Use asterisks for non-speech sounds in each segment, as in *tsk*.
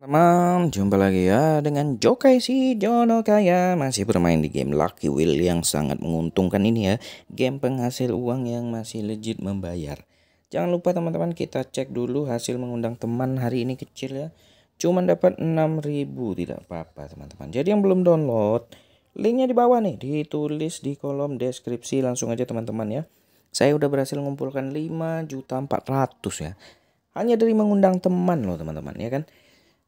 Teman, jumpa lagi ya dengan Jokai si Jono Kaya masih bermain di game Lucky Wheel yang sangat menguntungkan ini ya. Game penghasil uang yang masih legit membayar. Jangan lupa teman-teman kita cek dulu hasil mengundang teman hari ini kecil ya. Cuman dapat 6000 tidak apa-apa teman-teman. Jadi yang belum download linknya di bawah nih ditulis di kolom deskripsi langsung aja teman-teman ya. Saya udah berhasil mengumpulkan 5.400 juta ratus ya. Hanya dari mengundang teman loh teman-teman ya kan.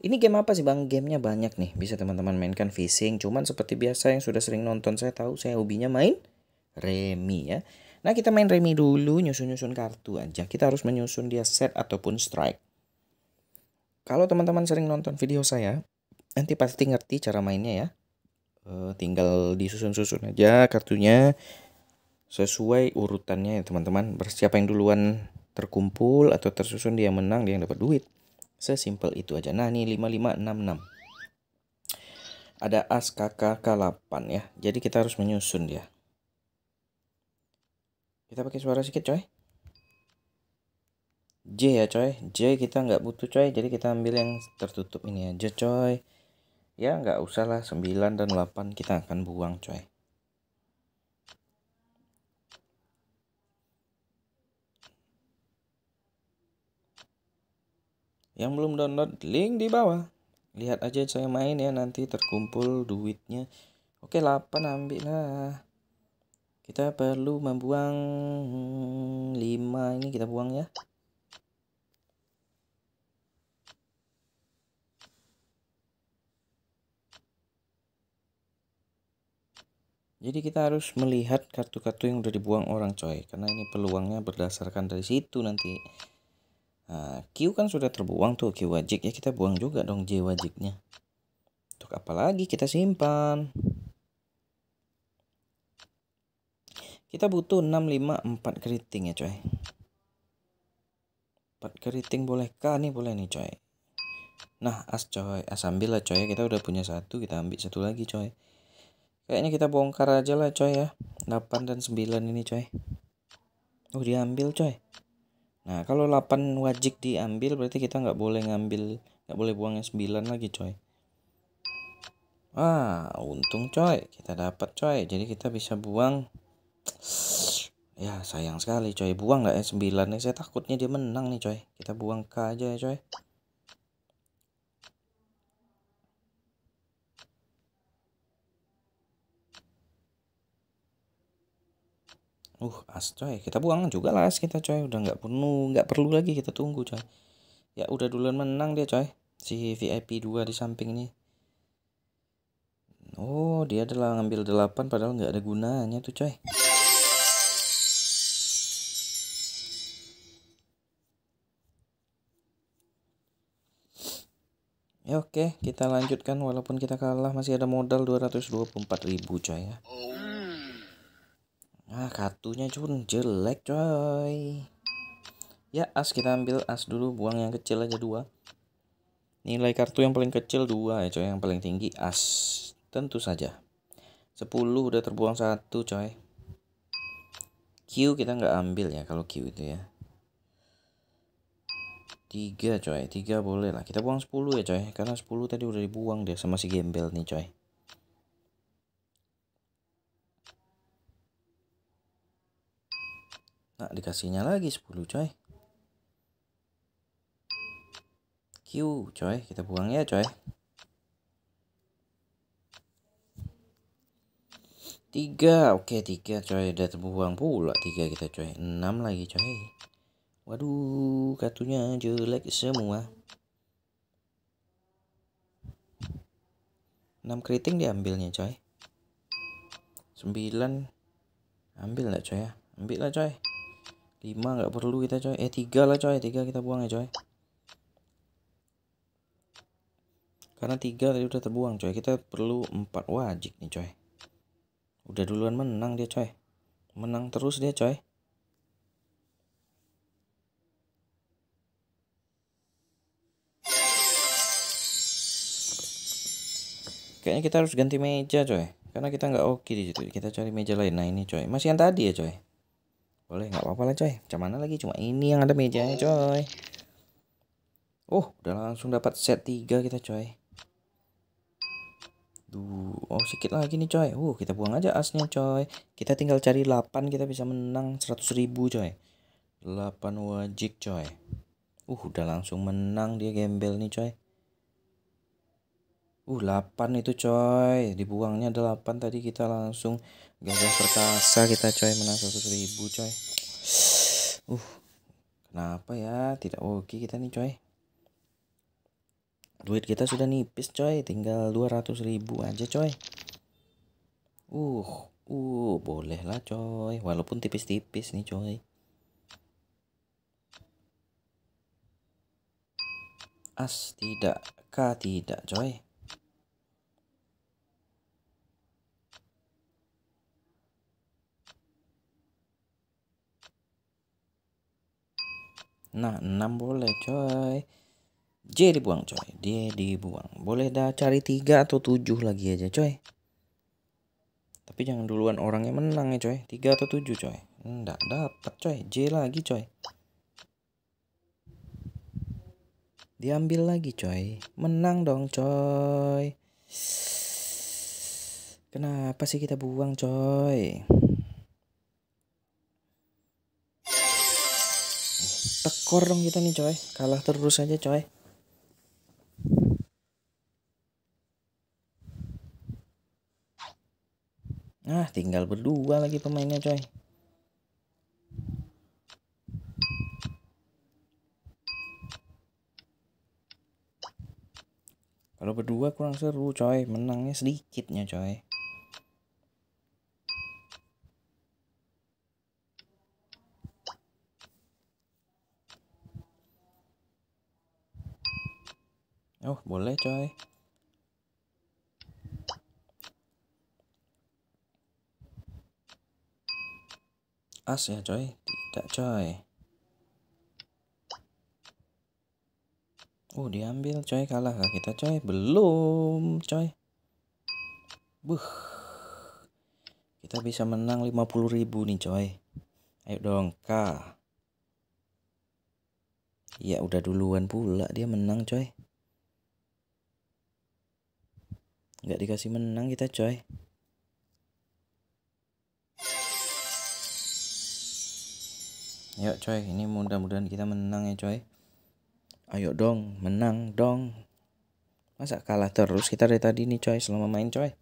Ini game apa sih bang? Gamenya banyak nih, bisa teman-teman mainkan fishing. Cuman seperti biasa yang sudah sering nonton saya tahu saya hobinya main remi ya. Nah kita main remi dulu, nyusun-nyusun kartu aja. Kita harus menyusun dia set ataupun strike. Kalau teman-teman sering nonton video saya, nanti pasti ngerti cara mainnya ya. E, tinggal disusun-susun aja kartunya sesuai urutannya ya teman-teman. Siapa yang duluan terkumpul atau tersusun dia menang, dia yang dapat duit. Sesimpel itu aja. Nah, ini 5566. Ada as kakak 8 ya. Jadi kita harus menyusun dia. Kita pakai suara sedikit coy. J ya coy. J kita nggak butuh coy. Jadi kita ambil yang tertutup ini aja coy. Ya nggak usah lah 9 dan 8 kita akan buang coy. Yang belum download link di bawah. Lihat aja saya main ya nanti terkumpul duitnya. Oke 8 ambil lah. Kita perlu membuang 5 hmm, ini kita buang ya. Jadi kita harus melihat kartu-kartu yang udah dibuang orang coy Karena ini peluangnya berdasarkan dari situ nanti Ah, Q kan sudah terbuang tuh Q wajik ya kita buang juga dong J wajiknya. Untuk apa lagi kita simpan? Kita butuh 654 keriting ya coy. 4 keriting boleh bolehkah nih boleh nih coy. Nah as coy as ambil lah coy kita udah punya satu kita ambil satu lagi coy. Kayaknya kita bongkar aja lah coy ya. 8 dan 9 ini coy. Oh diambil coy. Nah kalau 8 wajib diambil berarti kita nggak boleh ngambil nggak boleh buang yang 9 lagi coy. Ah untung coy kita dapat coy jadi kita bisa buang. *tsk* Ya sayang sekali coy buang nggak ya 9 nih saya takutnya dia menang nih coy. Kita buang K aja ya coy. Uh, as coy. Kita buang juga lah as kita coy. Udah nggak penuh, nggak perlu lagi kita tunggu coy. Ya udah duluan menang dia coy. Si VIP 2 di samping ini. Oh, dia adalah ngambil 8 padahal nggak ada gunanya tuh coy. Ya oke, kita lanjutkan walaupun kita kalah masih ada modal 224.000 coy ya. Oh. Ah kartunya cuman jelek coy. Ya, as kita ambil as dulu, buang yang kecil aja dua. Nilai kartu yang paling kecil dua ya coy, yang paling tinggi as. Tentu saja. 10 udah terbuang satu coy. Q kita nggak ambil ya kalau Q itu ya. Tiga coy, tiga boleh lah. Kita buang 10 ya coy, karena 10 tadi udah dibuang dia sama si gembel nih coy. Nah, dikasihnya lagi 10 coy. Q coy, kita buang ya coy. 3, oke 3 coy, udah terbuang pula 3 kita coy. 6 lagi coy. Waduh, kartunya jelek semua. 6 keriting diambilnya coy 9 ambil lah coy ya ambil lah coy 5 nggak perlu kita coy. Eh 3 lah coy, 3 kita buang ya coy. Karena 3 tadi udah terbuang coy. Kita perlu 4 wajik nih coy. Udah duluan menang dia coy. Menang terus dia coy. Kayaknya kita harus ganti meja coy. Karena kita nggak oke okay di situ. Kita cari meja lain. Nah ini coy. Masih yang tadi ya coy boleh nggak apa-apa lah coy macam mana lagi cuma ini yang ada mejanya coy oh udah langsung dapat set 3 kita coy Duh, oh sedikit lagi nih coy. Uh, kita buang aja asnya coy. Kita tinggal cari 8 kita bisa menang seratus ribu coy. 8 wajik coy. Uh, udah langsung menang dia gembel nih coy. Uh 8 itu coy Dibuangnya delapan 8 tadi kita langsung Gagah perkasa kita coy Menang 100.000 coy Uh Kenapa ya Tidak oke kita nih coy Duit kita sudah nipis coy Tinggal 200.000 aja coy Uh Uh bolehlah coy Walaupun tipis-tipis nih coy As tidak K tidak coy Nah, 6 boleh coy. J dibuang coy. dia dibuang. Boleh dah cari 3 atau 7 lagi aja coy. Tapi jangan duluan orangnya menang ya coy. 3 atau 7 coy. Enggak dapat coy. J lagi coy. Diambil lagi coy. Menang dong coy. Kenapa sih kita buang coy? tekor dong kita nih coy kalah terus aja coy nah tinggal berdua lagi pemainnya coy kalau berdua kurang seru coy menangnya sedikitnya coy Oh, boleh coy. As ya coy? Tidak coy. Oh, diambil coy. Kalah kah kita coy? Belum coy. Buh. Kita bisa menang 50 ribu nih coy. Ayo dong, k Ya udah duluan pula dia menang coy. nggak dikasih menang kita coy yuk coy ini mudah-mudahan kita menang ya coy ayo dong menang dong masa kalah terus kita dari tadi nih coy selama main coy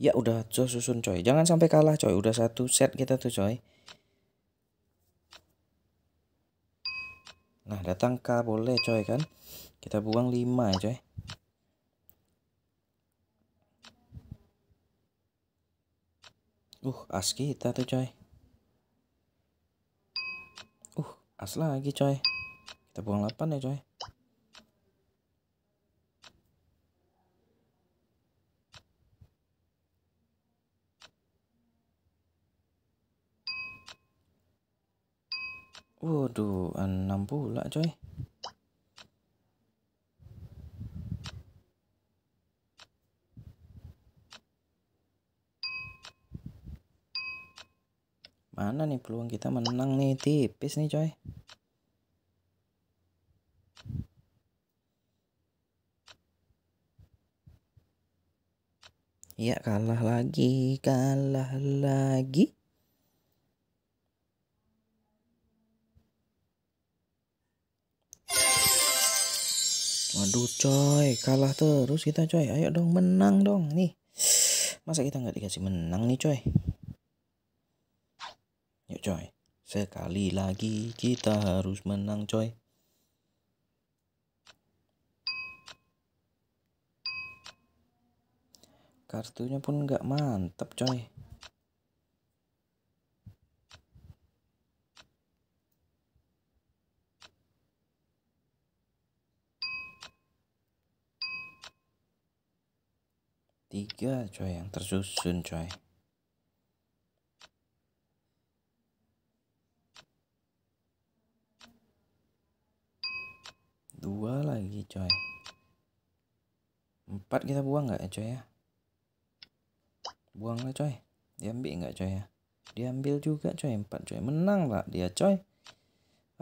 ya udah coy susun coy jangan sampai kalah coy udah satu set kita tuh coy nah datang K boleh coy kan kita buang 5 ya, coy Uh, as kita tuh coy. Uh, as lagi coy. Kita buang 8 ya coy. Waduh, 6 pula coy. mana nih peluang kita menang nih tipis nih coy Iya kalah lagi, kalah lagi. Waduh coy, kalah terus kita coy. Ayo dong menang dong nih. Masa kita nggak dikasih menang nih coy coy. Sekali lagi kita harus menang coy. Kartunya pun nggak mantep coy. Tiga coy yang tersusun coy. coy. empat kita buang nggak ya coy ya? Buang lah coy. Diambil nggak coy ya? Diambil juga coy empat coy. Menang lah dia coy.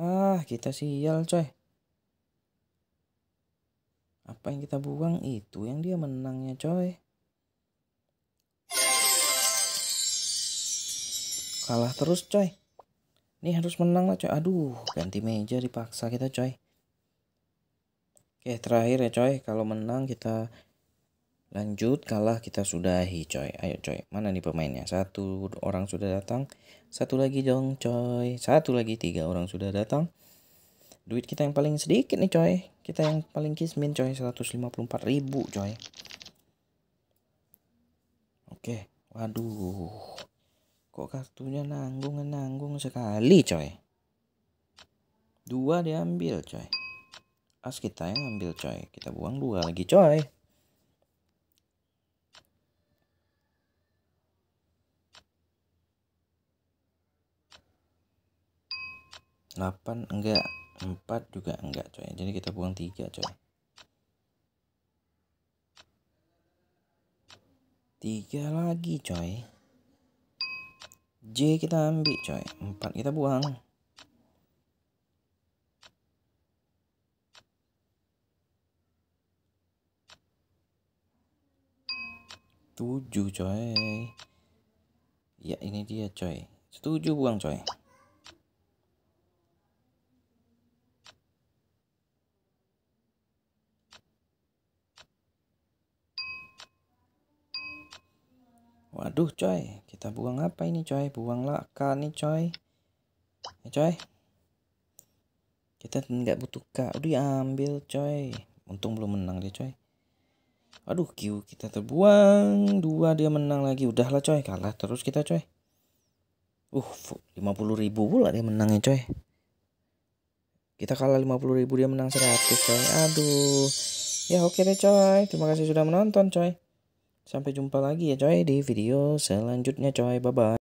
Ah kita sial coy. Apa yang kita buang itu yang dia menangnya coy. Kalah terus coy. Ini harus menang lah coy. Aduh ganti meja dipaksa kita coy. Oke terakhir ya coy kalau menang kita lanjut kalah kita sudahi coy ayo coy mana nih pemainnya satu orang sudah datang satu lagi dong coy satu lagi tiga orang sudah datang duit kita yang paling sedikit nih coy kita yang paling kismin coy 154 ribu coy oke waduh kok kartunya nanggung nanggung sekali coy dua diambil coy as kita yang ambil coy kita buang dua lagi coy delapan enggak empat juga enggak coy jadi kita buang tiga coy tiga lagi coy J kita ambil coy empat kita buang 7 coy ya ini dia coy setuju buang coy Waduh coy, kita buang apa ini coy? Buang laka nih coy. Ya coy. Kita nggak butuh kak udah ambil coy. Untung belum menang dia coy. Aduh, Q kita terbuang. Dua dia menang lagi. Udahlah coy, kalah terus kita coy. Uh, 50 ribu pula dia menangnya coy. Kita kalah 50 ribu dia menang 100 coy. Aduh. Ya oke deh coy. Terima kasih sudah menonton coy. Sampai jumpa lagi ya coy di video selanjutnya coy. Bye-bye.